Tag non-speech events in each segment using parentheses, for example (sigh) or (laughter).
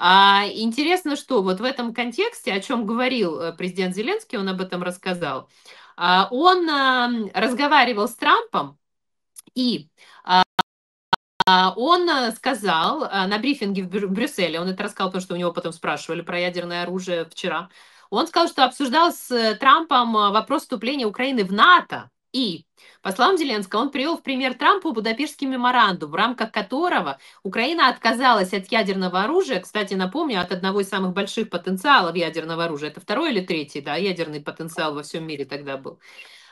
А интересно, что вот в этом контексте, о чем говорил э, президент Зеленский, он об этом рассказал, а, он разговаривал с Трампом и а, а, он э, сказал на брифинге в Брюсселе, он это рассказал, потому что у него потом спрашивали про ядерное оружие вчера, он сказал, что обсуждал с э, Трампом вопрос вступления Украины в НАТО. И, по словам Зеленского, он привел в пример Трампу Будапештский меморандум, в рамках которого Украина отказалась от ядерного оружия, кстати, напомню, от одного из самых больших потенциалов ядерного оружия, это второй или третий, да, ядерный потенциал во всем мире тогда был,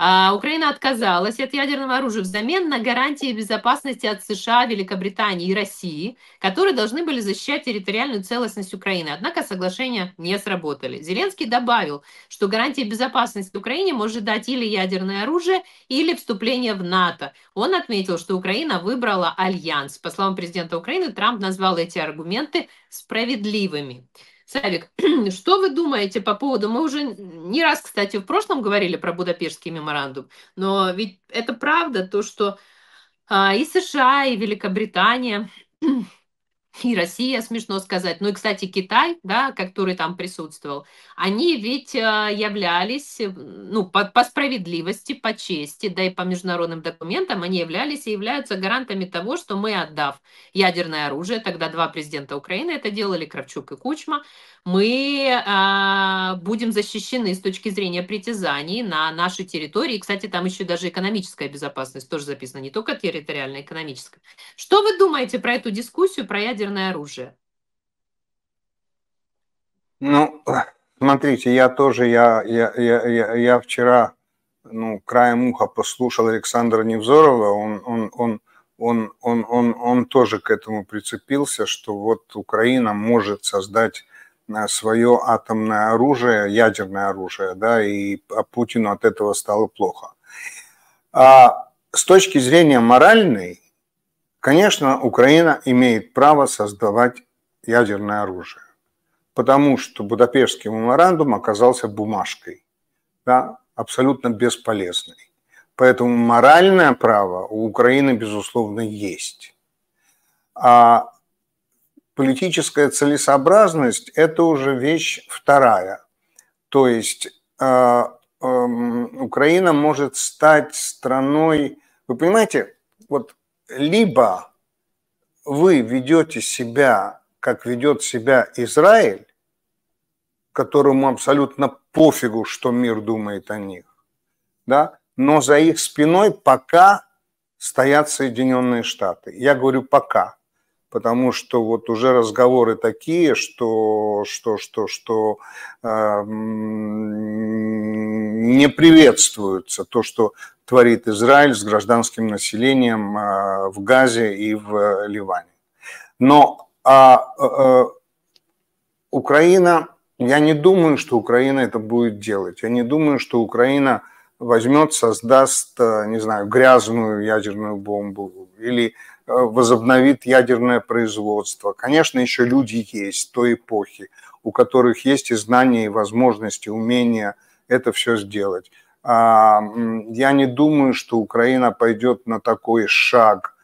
а, Украина отказалась от ядерного оружия взамен на гарантии безопасности от США, Великобритании и России, которые должны были защищать территориальную целостность Украины. Однако соглашения не сработали. Зеленский добавил, что гарантии безопасности Украине может дать или ядерное оружие, или вступление в НАТО. Он отметил, что Украина выбрала альянс. По словам президента Украины, Трамп назвал эти аргументы справедливыми. Савик, (clears throat) что вы думаете по поводу... Мы уже не раз, кстати, в прошлом говорили про Будапештский меморандум, но ведь это правда, то, что а, и США, и Великобритания (clears throat) и Россия, смешно сказать, ну и, кстати, Китай, да, который там присутствовал, они ведь э, являлись, э, ну, по, по справедливости, по чести, да и по международным документам, они являлись и являются гарантами того, что мы, отдав ядерное оружие, тогда два президента Украины это делали, Кравчук и Кучма, мы а, будем защищены с точки зрения притязаний на нашей территории. кстати, там еще даже экономическая безопасность тоже записана, не только территориальная, экономическая. Что вы думаете про эту дискуссию про ядерное оружие? Ну, смотрите, я тоже, я, я, я, я, я вчера, ну, краем уха послушал Александра Невзорова, он, он, он, он, он, он, он тоже к этому прицепился, что вот Украина может создать свое атомное оружие, ядерное оружие, да, и а Путину от этого стало плохо. А с точки зрения моральной, конечно, Украина имеет право создавать ядерное оружие, потому что Будапештский меморандум оказался бумажкой, да, абсолютно бесполезной. Поэтому моральное право у Украины, безусловно, есть. А политическая целесообразность – это уже вещь вторая. То есть э, э, Украина может стать страной… Вы понимаете, вот либо вы ведете себя, как ведет себя Израиль, которому абсолютно пофигу, что мир думает о них, да, но за их спиной пока стоят Соединенные Штаты. Я говорю пока – потому что вот уже разговоры такие, что, что, что, что э, не приветствуется то, что творит Израиль с гражданским населением э, в Газе и в э, Ливане. Но а, э, э, Украина, я не думаю, что Украина это будет делать. Я не думаю, что Украина возьмет, создаст, э, не знаю, грязную ядерную бомбу или Э, возобновит ядерное производство. Конечно, еще люди есть той эпохи, у которых есть и знания, и возможности, и умения это все сделать. А, я не думаю, что Украина пойдет на такой шаг,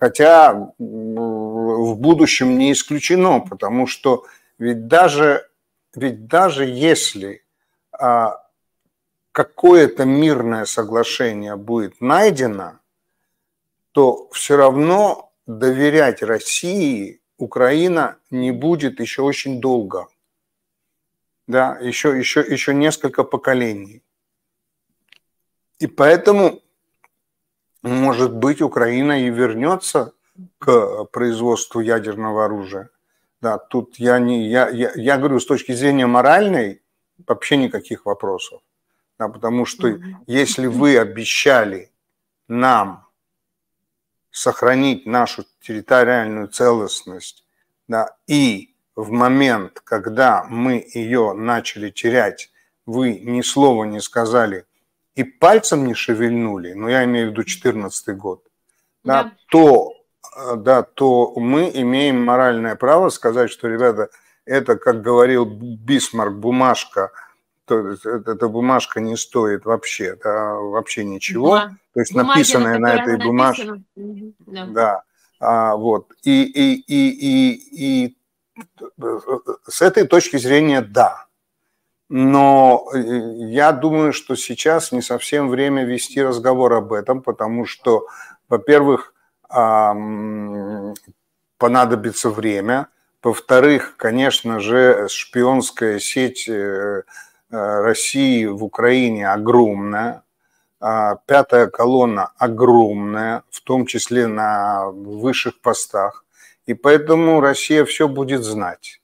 хотя в будущем не исключено, потому что ведь даже, ведь даже если а, какое-то мирное соглашение будет найдено – то все равно доверять России Украина не будет еще очень долго. Да, еще, еще, еще несколько поколений. И поэтому, может быть, Украина и вернется к производству ядерного оружия. Да, тут я не, я, я, я говорю с точки зрения моральной вообще никаких вопросов, да, потому что если вы обещали нам сохранить нашу территориальную целостность, да, и в момент, когда мы ее начали терять, вы ни слова не сказали и пальцем не шевельнули, но ну, я имею в виду 2014 год, да, да. то э, да, то мы имеем моральное право сказать, что, ребята, это, как говорил Бисмарк, бумажка – то есть эта бумажка не стоит вообще, да, вообще ничего. Да. То есть Бумагина, написанное на этой бумажке. Да. да. А, вот. И, и, и, и, и с этой точки зрения да. Но э, я думаю, что сейчас не совсем время вести разговор об этом, потому что, во-первых, понадобится время. Во-вторых, конечно же, шпионская сеть э, Э, России в Украине огромная, а пятая колонна огромная, в том числе на высших постах, и поэтому Россия все будет знать.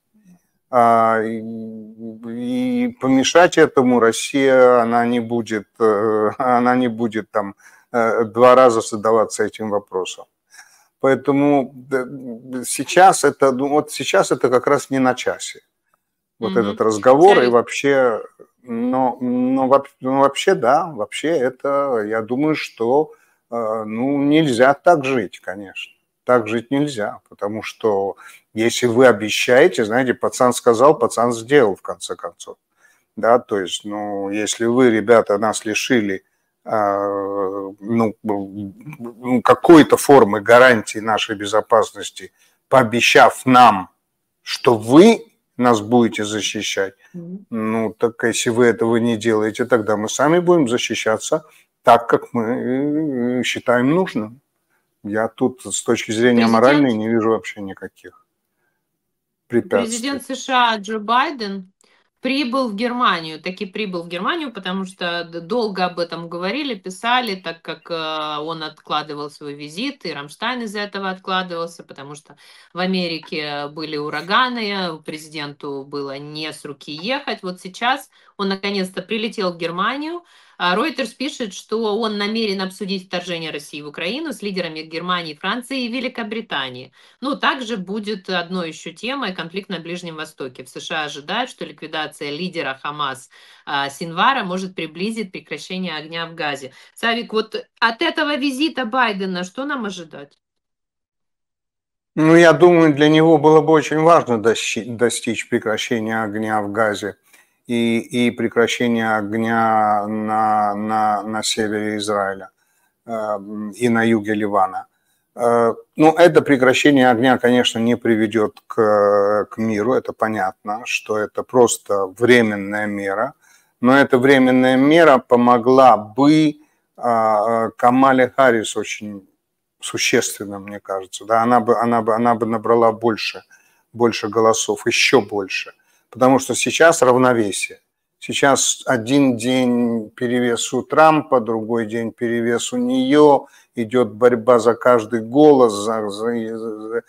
А, и помешать этому Россия, она не будет, э, она не будет там э, два раза задаваться этим вопросом. Поэтому сейчас это, ну, вот сейчас это как раз не на часе вот mm-hmm. этот разговор, и вообще, но, но, ну, вообще, да, вообще это, я думаю, что, э, ну, нельзя так жить, конечно. Так жить нельзя, потому что если вы обещаете, знаете, пацан сказал, пацан сделал, в конце концов. Да, то есть, ну, если вы, ребята, нас лишили э, ну, ну, какой-то формы гарантии нашей безопасности, пообещав нам, что вы нас будете защищать. Mm-hmm. Ну, так если вы этого не делаете, тогда мы сами будем защищаться так, как мы э, считаем нужным. Я тут с точки зрения Президент... моральной не вижу вообще никаких препятствий. Президент США Джо Байден прибыл в Германию, таки прибыл в Германию, потому что долго об этом говорили, писали, так как э, он откладывал свой визит, и Рамштайн из-за этого откладывался, потому что в Америке были ураганы, президенту было не с руки ехать. Вот сейчас он наконец-то прилетел в Германию, а Reuters пишет, что он намерен обсудить вторжение России в Украину с лидерами Германии, Франции и Великобритании. Ну, также будет одной еще темой конфликт на Ближнем Востоке. В США ожидают, что ликвидация лидера Хамас а, Синвара может приблизить прекращение огня в Газе. Савик, вот от этого визита Байдена что нам ожидать? Ну, я думаю, для него было бы очень важно достичь прекращения огня в Газе и, и прекращение огня на, на, на севере Израиля эм, и на юге Ливана. Э, ну, это прекращение огня, конечно, не приведет к, к миру, это понятно, что это просто временная мера, но эта временная мера помогла бы а, а, Камале Харрис очень существенно, мне кажется, да, она бы, она бы, она бы набрала больше, больше голосов, еще больше потому что сейчас равновесие. Сейчас один день перевес у Трампа, другой день перевес у нее, идет борьба за каждый голос, за, за, за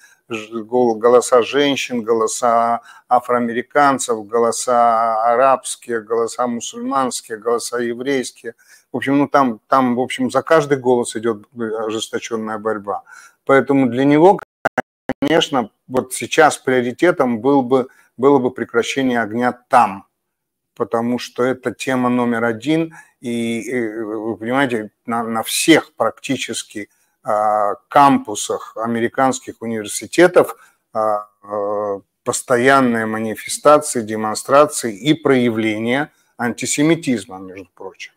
голоса женщин, голоса афроамериканцев, голоса арабские, голоса мусульманские, голоса еврейские. В общем, ну там, там, в общем, за каждый голос идет ожесточенная борьба. Поэтому для него, конечно, вот сейчас приоритетом был бы было бы прекращение огня там, потому что это тема номер один, и, вы понимаете, на, на всех практически э, кампусах американских университетов э, э, постоянные манифестации, демонстрации и проявления антисемитизма, между прочим.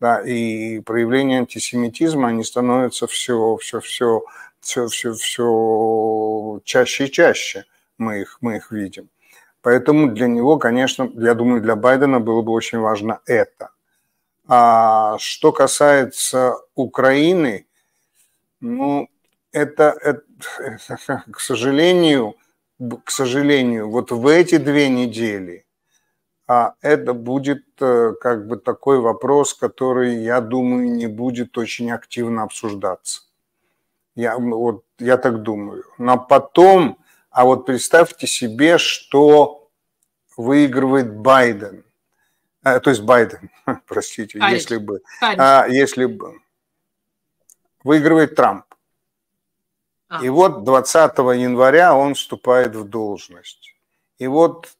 Да, и проявления антисемитизма, они становятся все, все, все, все, все, все чаще и чаще мы их, мы их видим. Поэтому для него, конечно, я думаю, для Байдена было бы очень важно это. А что касается Украины, ну, это, это (laughs) к сожалению, к сожалению, вот в эти две недели а это будет э, как бы такой вопрос, который, я думаю, не будет очень активно обсуждаться. Я, вот, я так думаю. Но потом, а вот представьте себе, что выигрывает Байден. А, то есть Байден, (laughs) простите, Харрис. если бы. Харрис. А, если бы. Выигрывает Трамп. А. И вот 20 января он вступает в должность. И вот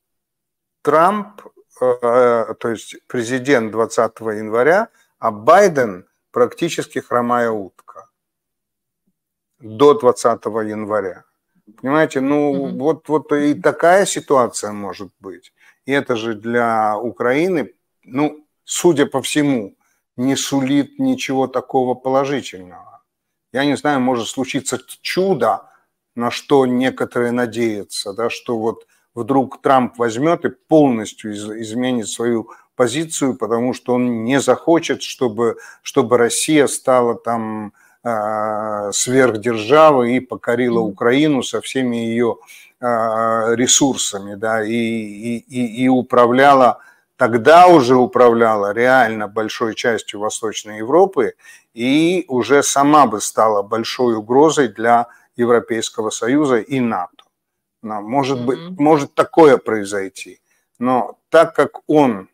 Трамп, э, э то есть президент 20 января, а Байден практически хромая утка до 20 января. Понимаете, ну Mm-hmm. вот, вот и такая ситуация может быть. И это же для Украины, ну, судя по всему, не сулит ничего такого положительного. Я не знаю, может случиться чудо, на что некоторые надеются, да, что вот вдруг Трамп возьмет и полностью из- изменит свою позицию, потому что он не захочет, чтобы, чтобы Россия стала там а, сверхдержавы и покорила Украину со всеми ее а, ресурсами, да, и, и, и управляла, тогда уже управляла реально большой частью Восточной Европы и уже сама бы стала большой угрозой для Европейского Союза и НАТО. Но, может быть, mm-hmm. может такое произойти. Но так как он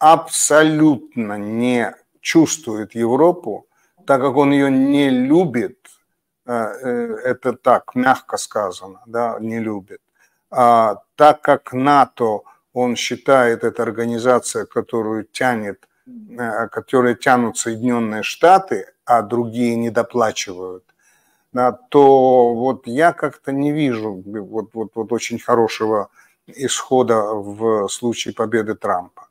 абсолютно не чувствует Европу, так как он ее не любит, э, э, это так, мягко сказано, да, не любит. А, так как НАТО, он считает, это организация, которую тянет, э, которые тянут Соединенные Штаты, а другие не доплачивают, да, то вот я как-то не вижу вот, вот, вот очень хорошего исхода в случае победы Трампа.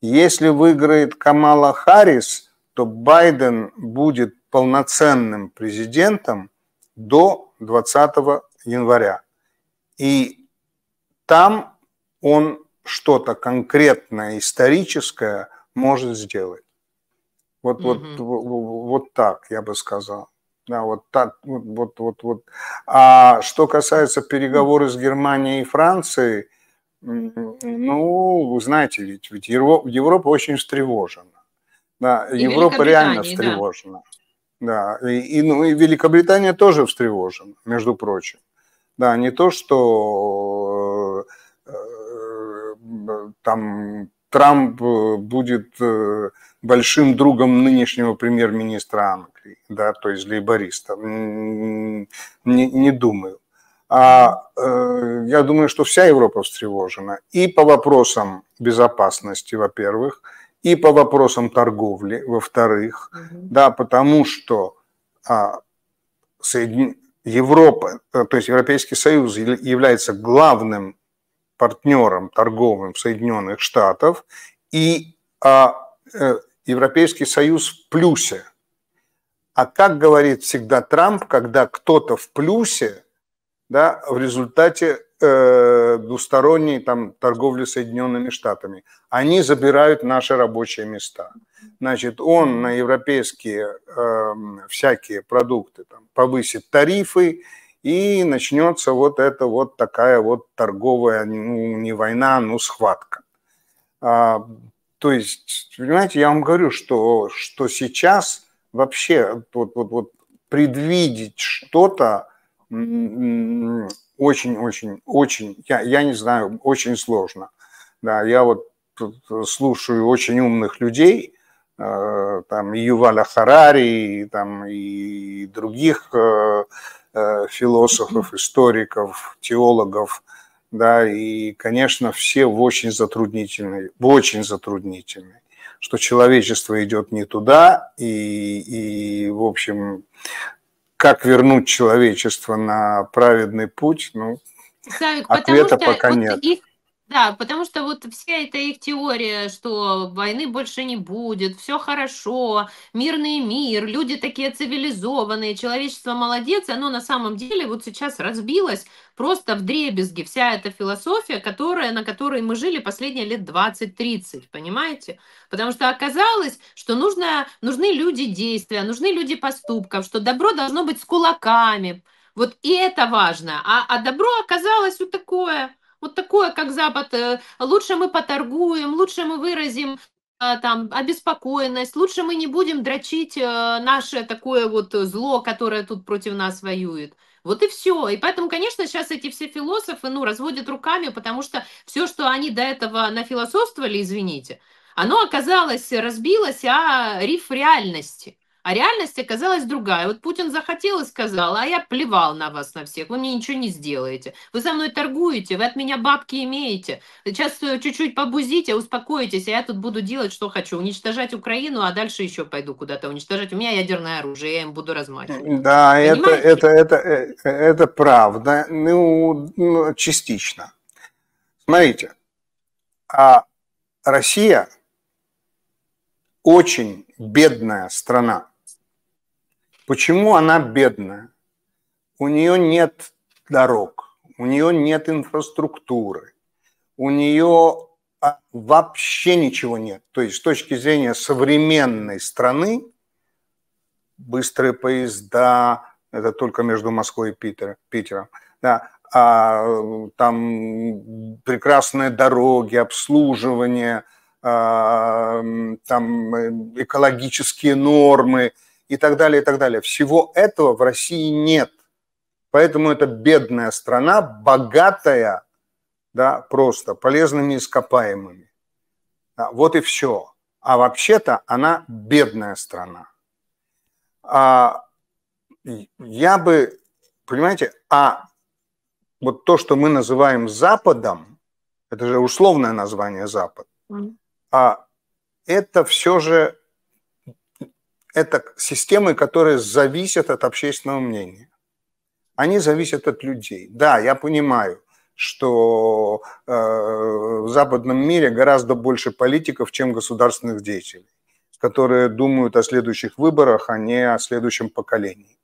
Если выиграет Камала Харрис – что Байден будет полноценным президентом до 20 января. И там он что-то конкретное, историческое может сделать. Вот, mm-hmm. вот, вот так, я бы сказал. Да, вот так, вот, вот, вот, А что касается переговоров с Германией и Францией, ну, вы знаете, ведь, ведь Европа очень встревожена. Да, и Европа реально встревожена. Да, да. И, и, ну, и Великобритания тоже встревожена, между прочим. Да, не то, что э, э там Трамп э, будет э, большим другом нынешнего премьер-министра Англии, да, то есть лейбориста. Не, не думаю. А э, я думаю, что вся Европа встревожена и по вопросам безопасности, во-первых, и по вопросам торговли, во-вторых, угу. да, потому что а, Соедин... Европа, э, то есть Европейский Союз является главным партнером торговым Соединенных Штатов, и а, э, Европейский Союз в плюсе. А как говорит всегда Трамп, когда кто-то в плюсе, да, в результате э, двусторонней там, торговли Соединенными Штатами. Они забирают наши рабочие места. Значит, он на европейские э, всякие продукты там, повысит тарифы, и начнется вот эта вот такая вот торговая, ну, не война, ну, схватка. А, то есть, понимаете, я вам говорю, что, что сейчас вообще вот, вот, вот предвидеть что-то, очень-очень-очень, я, я не знаю, очень сложно. Да, я вот э, слушаю очень умных людей, э, там и Юваля Харари, и, там, и других э, философов, историков, теологов, да, и, конечно, все в очень затруднительной, в очень затруднительной, что человечество идет не туда, и, и в общем, как вернуть человечество на праведный путь, ну, Савик, ответа что пока вот нет. Их, да, потому что вот вся эта их теория, что войны больше не будет, все хорошо, мирный мир, люди такие цивилизованные, человечество молодец, оно на самом деле вот сейчас разбилось просто в дребезге вся эта философия, которая, на которой мы жили последние лет 20-30, понимаете? Потому что оказалось, что нужно, нужны люди действия, нужны люди поступков, что добро должно быть с кулаками. Вот и это важно. А, а добро оказалось вот такое, вот такое, как Запад. Э, лучше мы поторгуем, лучше мы выразим э, там обеспокоенность, лучше мы не будем дрочить э, наше такое вот зло, которое тут против нас воюет. Вот и все. И поэтому, конечно, сейчас эти все философы, ну, разводят руками, потому что все, что они до этого нафилософствовали, извините, оно оказалось, разбилось, а риф реальности. А реальность оказалась другая. Вот Путин захотел и сказал, а я плевал на вас, на всех, вы мне ничего не сделаете. Вы со мной торгуете, вы от меня бабки имеете. Сейчас э, чуть-чуть побузите, успокойтесь, а я тут буду делать, что хочу. Уничтожать Украину, а дальше еще пойду куда-то уничтожать. У меня ядерное оружие, я им буду размахивать. Да, это, это, это, э, это, правда. Ну, ну, частично. Смотрите, а Россия очень бедная страна. Почему она бедная? У нее нет дорог, у нее нет инфраструктуры, у нее а, вообще ничего нет. То есть с точки зрения современной страны, быстрые поезда, это только между Москвой и Питер, Питером, да, а, там прекрасные дороги, обслуживание, а, там э, экологические нормы – и так далее, и так далее. Всего этого в России нет. Поэтому это бедная страна, богатая, да, просто полезными ископаемыми. Да, вот и все. А вообще-то она бедная страна. А, я бы, понимаете, а вот то, что мы называем Западом, это же условное название Запад, а это все же это системы, которые зависят от общественного мнения. Они зависят от людей. Да, я понимаю, что э, в западном мире гораздо больше политиков, чем государственных деятелей, которые думают о следующих выборах, а не о следующем поколении.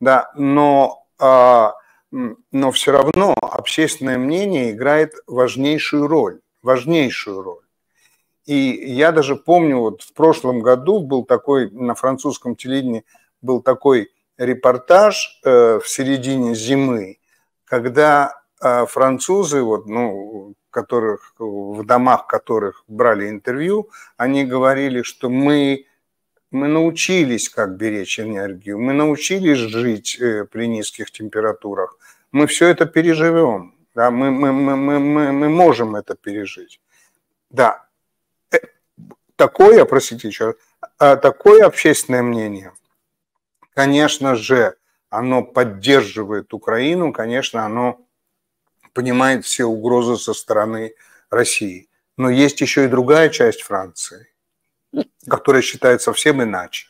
Да, но, э, но все равно общественное мнение играет важнейшую роль, важнейшую роль. И я даже помню, вот в прошлом году был такой, на французском телевидении был такой репортаж э, в середине зимы, когда э, французы, вот, ну, которых, в домах которых брали интервью, они говорили, что мы, мы научились как беречь энергию, мы научились жить э, при низких температурах, мы все это переживем, да, мы, мы, мы, мы, мы, мы можем это пережить. Да, такое, простите еще, а, такое общественное мнение, конечно же, оно поддерживает Украину, конечно, оно понимает все угрозы со стороны России. Но есть еще и другая часть Франции, которая считает совсем иначе.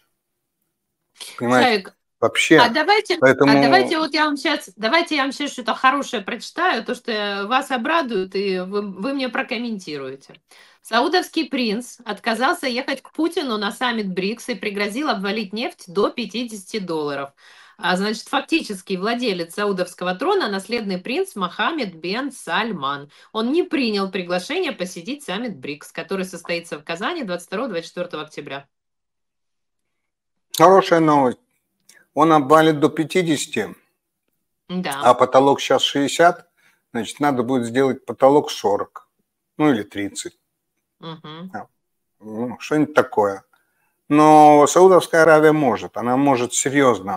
Понимаете? Вообще. А давайте, а Поэтому... а давайте вот я вам сейчас, давайте я вам сейчас что-то хорошее прочитаю, то, что вас обрадует, и вы, вы мне прокомментируете. Саудовский принц отказался ехать к Путину на саммит БРИКС и пригрозил обвалить нефть до 50 долларов. А, значит, фактически владелец саудовского трона наследный принц Мохаммед бен Сальман. Он не принял приглашение посетить саммит БРИКС, который состоится в Казани 22-24 октября. Хорошая новость. Он обвалит до 50, да. а потолок сейчас 60, значит, надо будет сделать потолок 40, ну или 30. Угу. Ну, что-нибудь такое. Но Саудовская Аравия может, она может серьезно